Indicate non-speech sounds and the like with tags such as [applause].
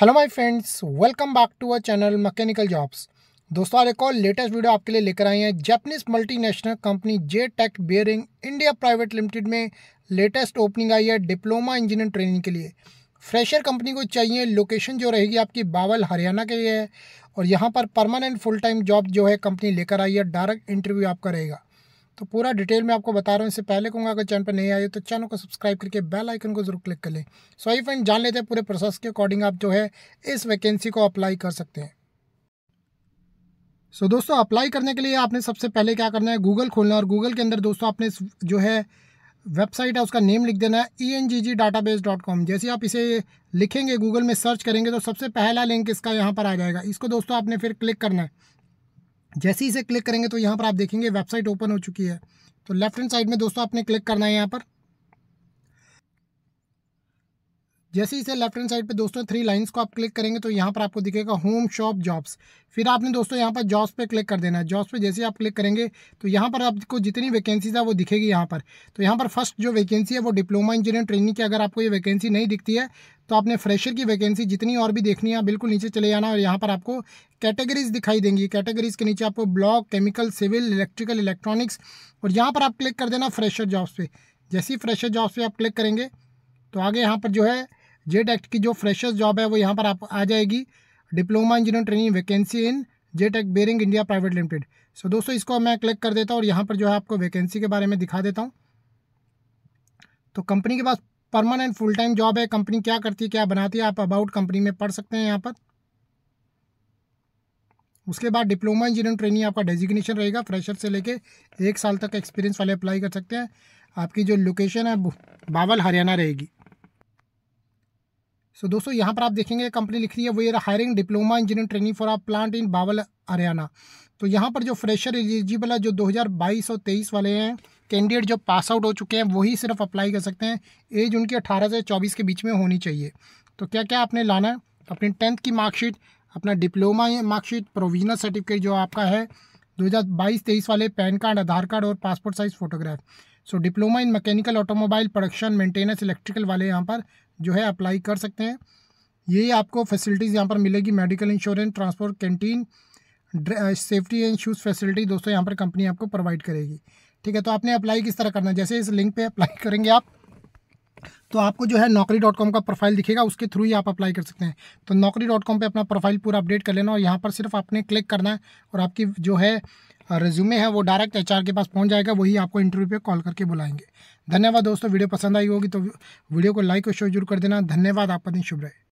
hello my friends welcome back to our channel mechanical jobs दोस्तों आज एक और लेटेस्ट वीडियो आपके लिए लेकर आए हैं Japanese multinational company JTEKT bearing India private limited में लेटेस्ट ओपनिंग आई है डिप्लोमा इंजीनियर ट्रेनिंग के लिए फ्रेशर कंपनी को चाहिए लोकेशन जो रहेगी आपकी बावल हरियाणा के लिए है और यहाँ पर परमानेंट फुल टाइम जॉब जो है कंपनी लेकर आई है डायरेक्ट इंटरव्यू आपका रहेगा तो पूरा डिटेल में आपको बता रहा हूँ इससे पहले कहूँगा अगर चैनल पर नहीं आए तो चैनल को सब्सक्राइब करके बेल आइकन को जरूर क्लिक कर लें सो आई फ्रेंड जान लेते हैं पूरे प्रोसेस के अकॉर्डिंग आप जो है इस वैकेंसी को अप्लाई कर सकते हैं सो so, दोस्तों अप्लाई करने के लिए आपने सबसे पहले क्या करना है गूगल खोलना है और गूगल के अंदर दोस्तों आपने जो है वेबसाइट है उसका नेम लिख देना है E N G G database dot com जैसे आप इसे लिखेंगे गूगल में सर्च करेंगे तो सबसे पहला लिंक इसका यहाँ पर आ जाएगा इसको दोस्तों आपने फिर क्लिक करना है जैसे ही इसे क्लिक करेंगे तो यहाँ पर आप देखेंगे वेबसाइट ओपन हो चुकी है तो लेफ्ट हैंड साइड में दोस्तों आपने क्लिक करना है यहाँ पर जैसे इसे लेफ्ट हैंड साइड पे दोस्तों थ्री लाइंस को आप क्लिक करेंगे तो यहाँ पर आपको दिखेगा होम शॉप जॉब्स फिर आपने दोस्तों यहाँ पर जॉब्स पे क्लिक कर देना है जॉब्स पे जैसे आप क्लिक करेंगे तो यहाँ पर आपको जितनी वैकेंसीज है वो दिखेगी यहाँ पर तो यहाँ पर फर्स्ट जो वैकेंसी है वो डिप्लोमा इंजीनियर ट्रेनिंग की अगर आपको ये वैकेंसी नहीं दिखती है तो आपने फ्रेशर की वैकेंसी जितनी और भी देखनी है बिल्कुल नीचे चले जाना और यहाँ पर आपको कैटेगरीज दिखाई देंगी कैटेगरीज के नीचे आपको block chemical civil electrical electronics और यहाँ पर आप क्लिक कर देना फ्रेशर जॉब्स पे जैसे ही फ्रेशर जॉब्स पे आप क्लिक करेंगे तो आगे यहाँ पर जो है जेट एक्ट की जो फ्रेशर्स जॉब है वो यहाँ पर आप आ जाएगी diploma engineer training vacancy in JTEKT bearing India private limited so दोस्तों इसको मैं क्लिक कर देता हूँ और यहाँ पर जो है आपको वैकेंसी के बारे में दिखा देता हूँ तो कंपनी के पास परमानेंट फुल टाइम जॉब है कंपनी क्या करती है क्या बनाती है आप अबाउट कंपनी में पढ़ सकते हैं यहाँ पर उसके बाद डिप्लोमा इंजीनियरिंग ट्रेनिंग आपका डेजिग्नेशन रहेगा फ्रेशर से लेके एक साल तक एक्सपीरियंस वाले अप्लाई कर सकते हैं आपकी जो लोकेशन है बावल हरियाणा रहेगी सो दोस्तों यहाँ पर आप देखेंगे कंपनी लिख रही है we are hiring diploma engineer training for a plant in Bawal Haryana तो यहाँ पर जो फ्रेशर एलिजिबल है जो 2022 और 23 वाले हैं कैंडिडेट जो पास आउट हो चुके हैं वही सिर्फ अप्लाई कर सकते हैं एज उनकी 18 से 24 के बीच में होनी चाहिए तो क्या क्या आपने लाना है तो अपनी टेंथ की मार्कशीट अपना डिप्लोमा मार्कशीट प्रोविजनल सर्टिफिकेट जो आपका है 2022-23 वाले पैन कार्ड आधार कार्ड और passport size photograph so diploma in mechanical automobile production maintenance electrical वाले यहाँ पर जो है अप्लाई कर सकते हैं ये आपको फैसिलिटीज़ यहाँ पर मिलेगी medical insurance transport canteen safety and shoes facility दोस्तों यहाँ पर कंपनी आपको प्रोवाइड करेगी ठीक है तो आपने अप्लाई किस तरह करना है जैसे इस लिंक पे अप्लाई [laughs] करेंगे आप तो आपको जो है नौकरी डॉट कॉम का प्रोफाइल दिखेगा उसके थ्रू ही आप अप्लाई कर सकते हैं तो नौकरी डॉट कॉम पर अपना प्रोफाइल पूरा अपडेट कर लेना और यहाँ पर सिर्फ आपने क्लिक करना है और आपकी जो है रिज्यूमे है वो डायरेक्ट एच के पास पहुँच जाएगा वही आपको इंटरव्यू पर कॉल करके बुलाएंगे धन्यवाद दोस्तों वीडियो पसंद आई होगी तो वीडियो को लाइक और शेयर जरूर कर देना धन्यवाद आपका दिन शुभ रहे